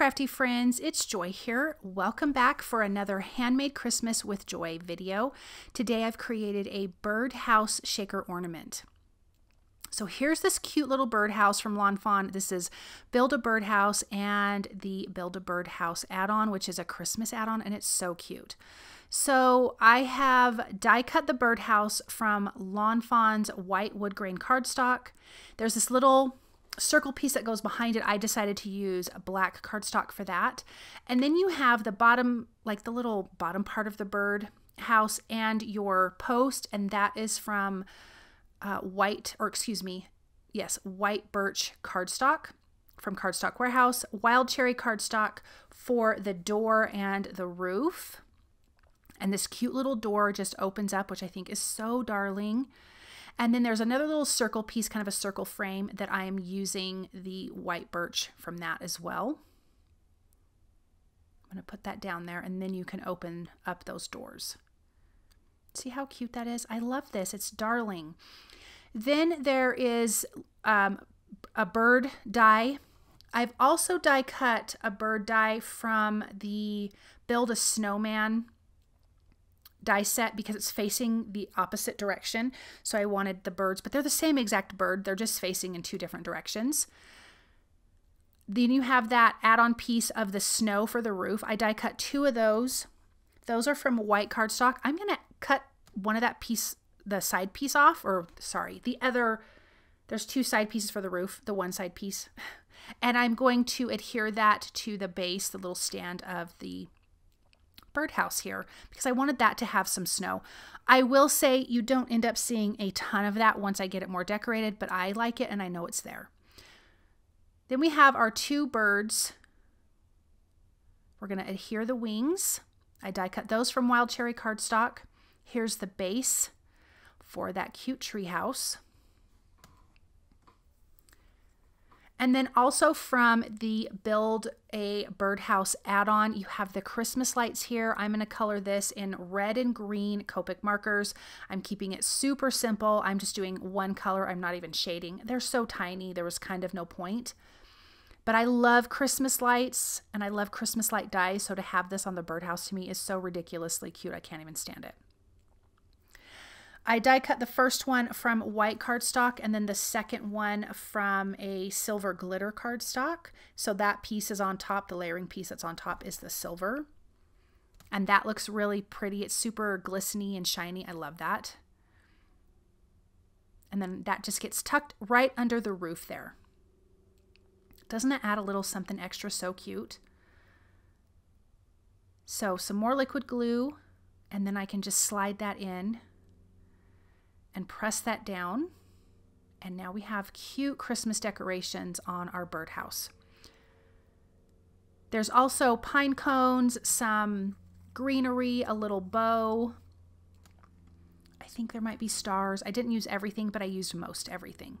crafty friends, it's Joy here. Welcome back for another Handmade Christmas with Joy video. Today I've created a birdhouse shaker ornament. So here's this cute little birdhouse from Lawn Fawn. This is Build a Birdhouse and the Build a Birdhouse add-on, which is a Christmas add-on, and it's so cute. So I have die cut the birdhouse from Lawn Fawn's white wood grain cardstock. There's this little circle piece that goes behind it, I decided to use black cardstock for that. And then you have the bottom, like the little bottom part of the bird house and your post, and that is from uh, white, or excuse me, yes, white birch cardstock from Cardstock Warehouse, wild cherry cardstock for the door and the roof. And this cute little door just opens up, which I think is so darling. And then there's another little circle piece, kind of a circle frame that I am using the white birch from that as well. I'm gonna put that down there and then you can open up those doors. See how cute that is? I love this, it's darling. Then there is um, a bird die. I've also die cut a bird die from the Build a Snowman die because it's facing the opposite direction. So I wanted the birds, but they're the same exact bird. They're just facing in two different directions. Then you have that add-on piece of the snow for the roof. I die cut two of those. Those are from white cardstock. I'm going to cut one of that piece, the side piece off, or sorry, the other, there's two side pieces for the roof, the one side piece. And I'm going to adhere that to the base, the little stand of the birdhouse here because I wanted that to have some snow. I will say you don't end up seeing a ton of that once I get it more decorated, but I like it and I know it's there. Then we have our two birds. We're going to adhere the wings. I die cut those from wild cherry cardstock. Here's the base for that cute tree house. And then also from the Build a Birdhouse add-on, you have the Christmas lights here. I'm gonna color this in red and green Copic markers. I'm keeping it super simple. I'm just doing one color. I'm not even shading. They're so tiny, there was kind of no point. But I love Christmas lights and I love Christmas light dies. So to have this on the birdhouse to me is so ridiculously cute. I can't even stand it. I die cut the first one from white cardstock and then the second one from a silver glitter cardstock. So that piece is on top, the layering piece that's on top is the silver. And that looks really pretty. It's super glisteny and shiny. I love that. And then that just gets tucked right under the roof there. Doesn't that add a little something extra so cute? So some more liquid glue, and then I can just slide that in and press that down. And now we have cute Christmas decorations on our birdhouse. There's also pine cones, some greenery, a little bow. I think there might be stars. I didn't use everything, but I used most everything.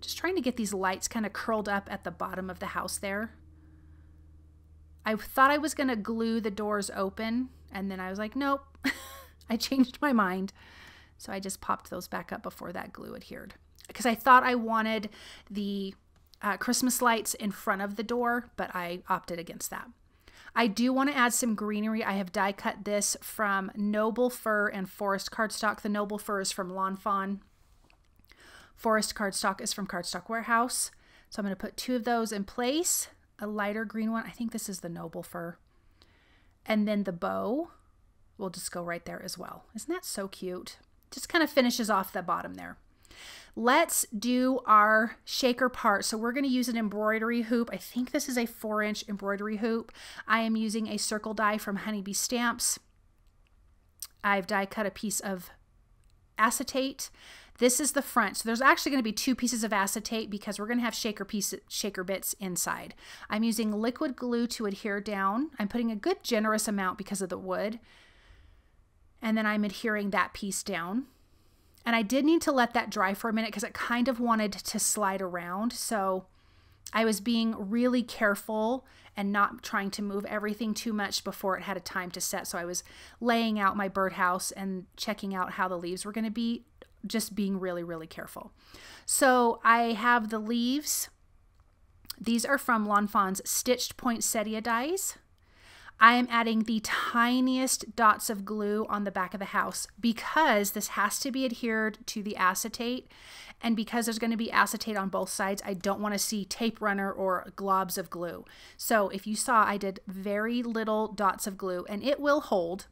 Just trying to get these lights kind of curled up at the bottom of the house there. I thought I was going to glue the doors open, and then I was like, nope, I changed my mind. So I just popped those back up before that glue adhered because I thought I wanted the uh, Christmas lights in front of the door, but I opted against that. I do want to add some greenery. I have die cut this from Noble Fir and Forest Cardstock. The Noble Fir is from Lawn Fawn. Forest Cardstock is from Cardstock Warehouse. So I'm going to put two of those in place. A lighter green one. I think this is the Noble Fir. And then the bow will just go right there as well. Isn't that so cute? just kind of finishes off the bottom there. Let's do our shaker part. So we're gonna use an embroidery hoop. I think this is a four inch embroidery hoop. I am using a circle die from Honeybee Stamps. I've die cut a piece of acetate. This is the front. So there's actually going to be two pieces of acetate because we're going to have shaker pieces, shaker bits inside. I'm using liquid glue to adhere down. I'm putting a good generous amount because of the wood and then I'm adhering that piece down. And I did need to let that dry for a minute because it kind of wanted to slide around. So I was being really careful and not trying to move everything too much before it had a time to set. So I was laying out my birdhouse and checking out how the leaves were going to be, just being really, really careful. So I have the leaves. These are from L'Enfant's Stitched Poinsettia Dies. I am adding the tiniest dots of glue on the back of the house because this has to be adhered to the acetate. And because there's going to be acetate on both sides, I don't want to see tape runner or globs of glue. So if you saw, I did very little dots of glue and it will hold.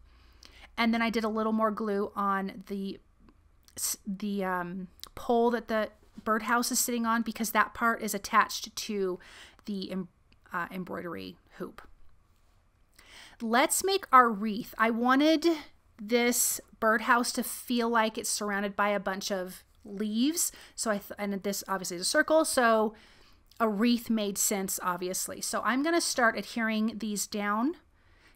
And then I did a little more glue on the, the um, pole that the birdhouse is sitting on because that part is attached to the em uh, embroidery hoop. Let's make our wreath. I wanted this birdhouse to feel like it's surrounded by a bunch of leaves. So I, and this obviously is a circle. So a wreath made sense, obviously. So I'm going to start adhering these down,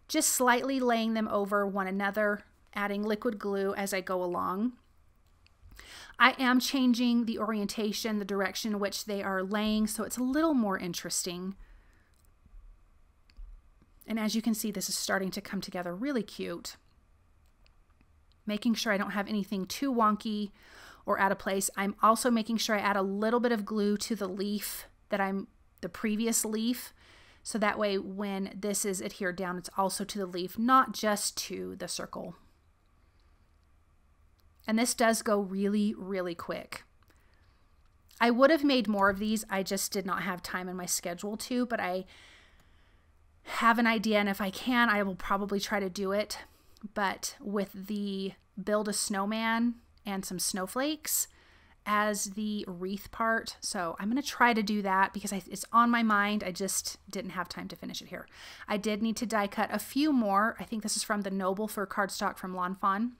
just slightly laying them over one another, adding liquid glue as I go along. I am changing the orientation, the direction in which they are laying, so it's a little more interesting. And as you can see, this is starting to come together really cute. Making sure I don't have anything too wonky or out of place. I'm also making sure I add a little bit of glue to the leaf that I'm, the previous leaf, so that way when this is adhered down, it's also to the leaf, not just to the circle. And this does go really, really quick. I would have made more of these. I just did not have time in my schedule to, but I have an idea, and if I can, I will probably try to do it. But with the build a snowman and some snowflakes as the wreath part. So I'm going to try to do that because I, it's on my mind. I just didn't have time to finish it here. I did need to die cut a few more. I think this is from the Noble Fur cardstock from Lawn Fawn.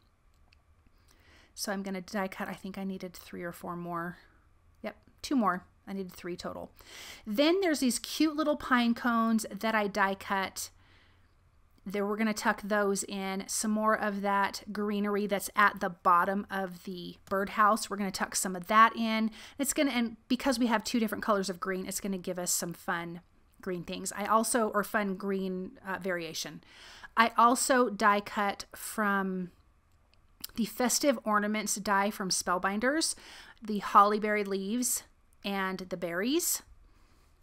So I'm going to die cut, I think I needed three or four more. Yep, two more. I needed three total. Then there's these cute little pine cones that I die cut. There we're going to tuck those in. Some more of that greenery that's at the bottom of the birdhouse. We're going to tuck some of that in. It's going to, and because we have two different colors of green, it's going to give us some fun green things. I also, or fun green uh, variation. I also die cut from the festive ornaments die from Spellbinders, the hollyberry leaves, and the berries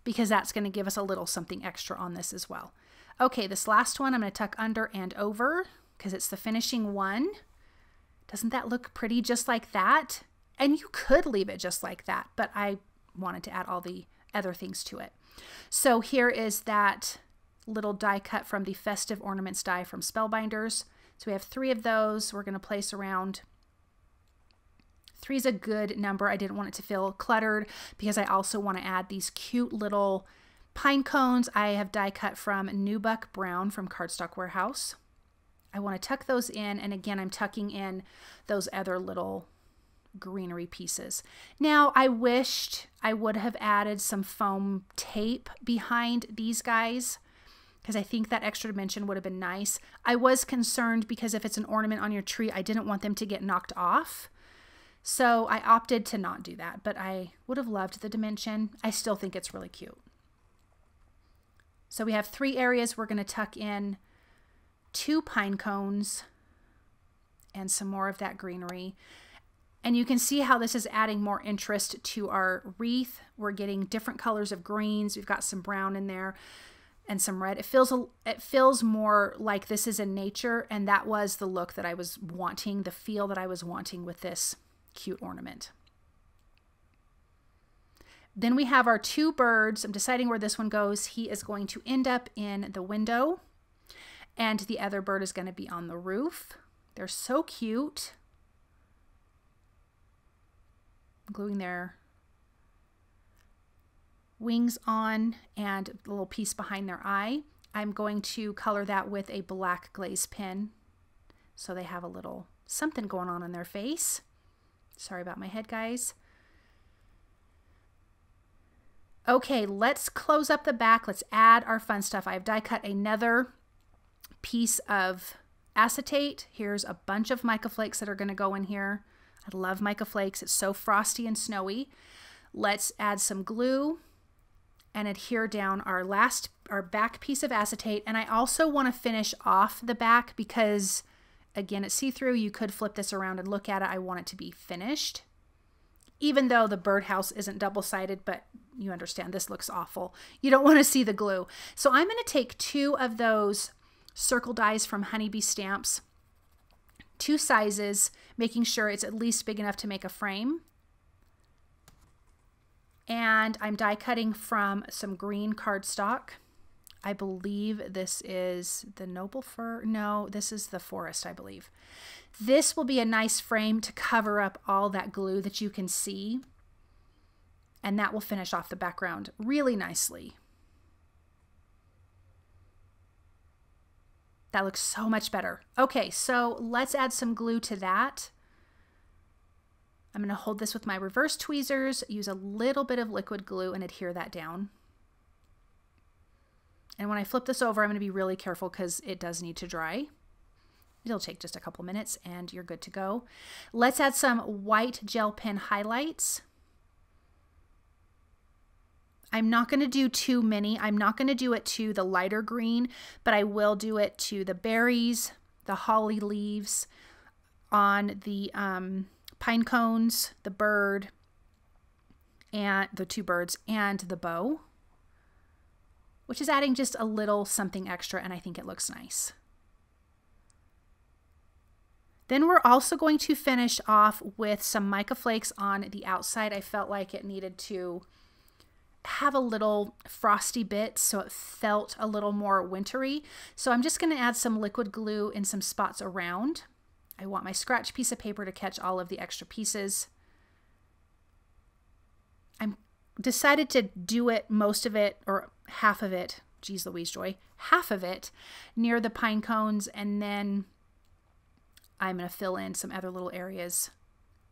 because that's going to give us a little something extra on this as well. Okay, this last one I'm going to tuck under and over because it's the finishing one. Doesn't that look pretty just like that? And you could leave it just like that, but I wanted to add all the other things to it. So here is that little die cut from the Festive Ornaments die from Spellbinders. So we have three of those we're going to place around Three is a good number. I didn't want it to feel cluttered because I also want to add these cute little pine cones I have die cut from Nubuck Brown from Cardstock Warehouse. I want to tuck those in and again I'm tucking in those other little greenery pieces. Now, I wished I would have added some foam tape behind these guys because I think that extra dimension would have been nice. I was concerned because if it's an ornament on your tree, I didn't want them to get knocked off. So I opted to not do that, but I would have loved the dimension. I still think it's really cute. So we have three areas we're going to tuck in two pine cones and some more of that greenery. And you can see how this is adding more interest to our wreath. We're getting different colors of greens. We've got some brown in there and some red. It feels it feels more like this is in nature and that was the look that I was wanting, the feel that I was wanting with this cute ornament. Then we have our two birds. I'm deciding where this one goes. He is going to end up in the window and the other bird is going to be on the roof. They're so cute. gluing their wings on and a little piece behind their eye. I'm going to color that with a black glaze pen so they have a little something going on in their face. Sorry about my head, guys. Okay, let's close up the back. Let's add our fun stuff. I've die cut another piece of acetate. Here's a bunch of mica flakes that are gonna go in here. I love mica flakes. It's so frosty and snowy. Let's add some glue and adhere down our last, our back piece of acetate. And I also wanna finish off the back because Again, it's see-through. You could flip this around and look at it. I want it to be finished. Even though the birdhouse isn't double-sided, but you understand this looks awful. You don't want to see the glue. So I'm going to take two of those circle dies from Honeybee Stamps, two sizes, making sure it's at least big enough to make a frame. And I'm die cutting from some green cardstock. I believe this is the noble fir. No, this is the forest, I believe. This will be a nice frame to cover up all that glue that you can see. And that will finish off the background really nicely. That looks so much better. Okay, so let's add some glue to that. I'm going to hold this with my reverse tweezers, use a little bit of liquid glue and adhere that down. And when I flip this over, I'm going to be really careful because it does need to dry. It'll take just a couple minutes and you're good to go. Let's add some white gel pen highlights. I'm not going to do too many. I'm not going to do it to the lighter green, but I will do it to the berries, the holly leaves, on the um, pine cones, the bird, and the two birds, and the bow which is adding just a little something extra and I think it looks nice. Then we're also going to finish off with some mica flakes on the outside. I felt like it needed to have a little frosty bit so it felt a little more wintry. So I'm just going to add some liquid glue in some spots around. I want my scratch piece of paper to catch all of the extra pieces decided to do it most of it or half of it geez louise joy half of it near the pine cones and then i'm going to fill in some other little areas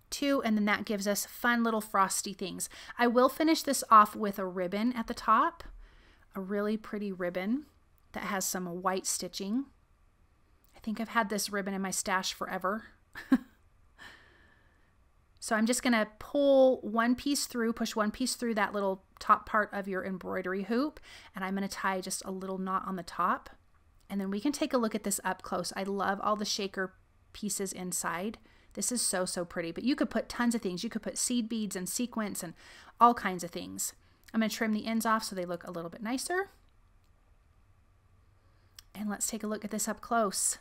too and then that gives us fun little frosty things i will finish this off with a ribbon at the top a really pretty ribbon that has some white stitching i think i've had this ribbon in my stash forever So I'm just going to pull one piece through, push one piece through that little top part of your embroidery hoop, and I'm going to tie just a little knot on the top. And then we can take a look at this up close. I love all the shaker pieces inside. This is so, so pretty, but you could put tons of things. You could put seed beads and sequins and all kinds of things. I'm gonna trim the ends off so they look a little bit nicer. And let's take a look at this up close.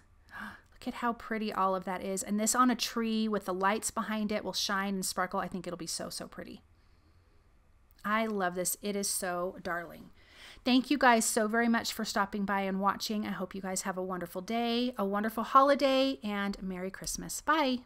Look at how pretty all of that is. And this on a tree with the lights behind it will shine and sparkle. I think it'll be so, so pretty. I love this. It is so darling. Thank you guys so very much for stopping by and watching. I hope you guys have a wonderful day, a wonderful holiday, and Merry Christmas. Bye.